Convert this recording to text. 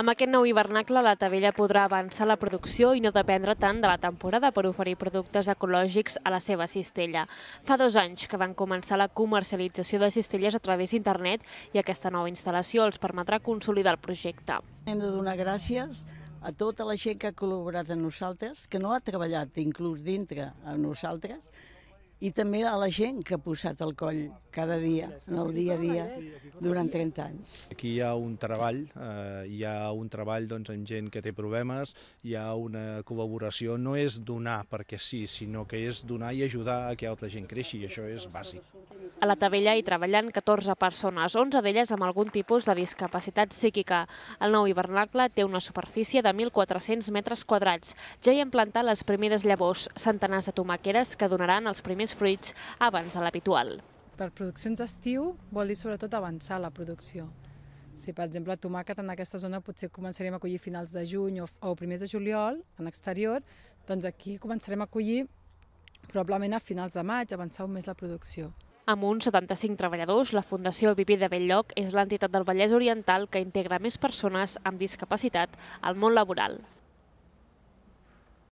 Amb aquest nou hivernacle, la Tavella podrà avançar la producció i no dependre tant de la temporada per oferir productes ecològics a la seva cistella. Fa dos anys que van començar la comercialització de cistelles a través d'internet i aquesta nova instal·lació els permetrà consolidar el projecte. Hem de donar gràcies a tota la gent que ha col·laborat amb nosaltres, que no ha treballat inclús dintre amb nosaltres, i també a la gent que ha posat el coll cada dia, en el dia a dia, durant 30 anys. Aquí hi ha un treball, eh, hi ha un treball doncs, amb gent que té problemes, hi ha una col·laboració, no és donar perquè sí, sinó que és donar i ajudar a que altra gent creixi, i això és bàsic. A la Tavella hi treballen 14 persones, 11 d'elles amb algun tipus de discapacitat psíquica. El nou hivernacle té una superfície de 1.400 metres quadrats. Ja hi han plantat les primeres llavors, centenars de tomaqueres que donaran els primers més fruits abans de l'habitual. Per produccions d'estiu vol dir sobretot avançar la producció. Si, per exemple, tomàquet en aquesta zona potser començarem a collir finals de juny o, o primers de juliol, en exterior, doncs aquí començarem a collir probablement a finals de maig, avançar un mes la producció. Amb uns 75 treballadors, la Fundació Vivir de Belllloc és l'entitat del Vallès Oriental que integra més persones amb discapacitat al món laboral.